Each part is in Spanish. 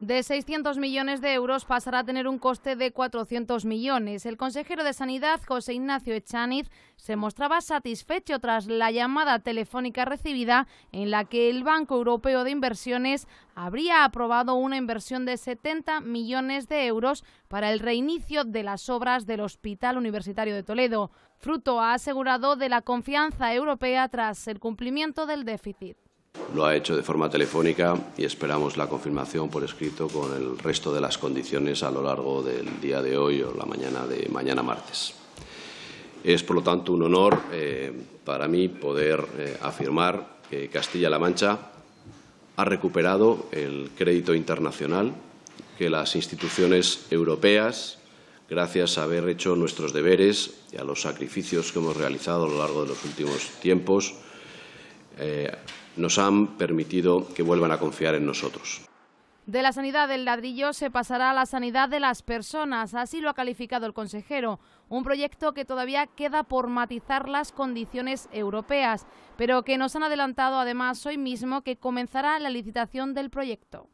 de 600 millones de euros pasará a tener un coste de 400 millones. El consejero de Sanidad, José Ignacio Echaniz, se mostraba satisfecho tras la llamada telefónica recibida en la que el Banco Europeo de Inversiones habría aprobado una inversión de 70 millones de euros para el reinicio de las obras del Hospital Universitario de Toledo, fruto ha asegurado de la confianza europea tras el cumplimiento del déficit. Lo ha hecho de forma telefónica y esperamos la confirmación por escrito con el resto de las condiciones a lo largo del día de hoy o la mañana de mañana martes. Es, por lo tanto, un honor eh, para mí poder eh, afirmar que Castilla-La Mancha ha recuperado el crédito internacional que las instituciones europeas, gracias a haber hecho nuestros deberes y a los sacrificios que hemos realizado a lo largo de los últimos tiempos, eh, nos han permitido que vuelvan a confiar en nosotros. De la sanidad del ladrillo se pasará a la sanidad de las personas, así lo ha calificado el consejero, un proyecto que todavía queda por matizar las condiciones europeas, pero que nos han adelantado además hoy mismo que comenzará la licitación del proyecto.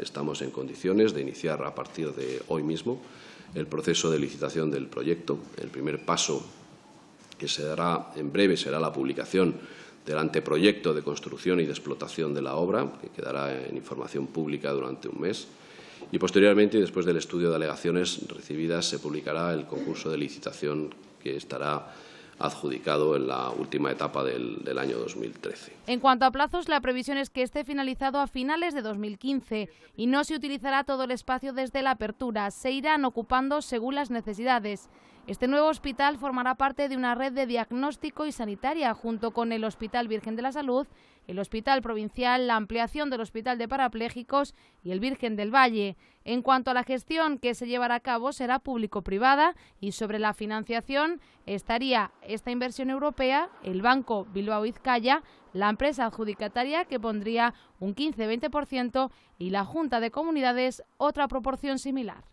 Estamos en condiciones de iniciar a partir de hoy mismo el proceso de licitación del proyecto. El primer paso que se dará en breve será la publicación del anteproyecto de construcción y de explotación de la obra, que quedará en información pública durante un mes. Y posteriormente, después del estudio de alegaciones recibidas, se publicará el concurso de licitación que estará adjudicado en la última etapa del, del, año 2013. En cuanto a plazos, la previsión es que esté finalizado a finales de 2015 y no se utilizará todo el espacio desde la apertura, se irán ocupando según las necesidades. Este nuevo hospital formará parte de una red de diagnóstico y sanitaria junto con el Hospital Virgen de la Salud, el Hospital Provincial, la ampliación del Hospital de Parapléjicos y el Virgen del Valle. En cuanto a la gestión que se llevará a cabo será público-privada y sobre la financiación estaría esta inversión europea, el Banco Bilbao Vizcaya, la empresa adjudicataria que pondría un 15-20% y la Junta de Comunidades otra proporción similar.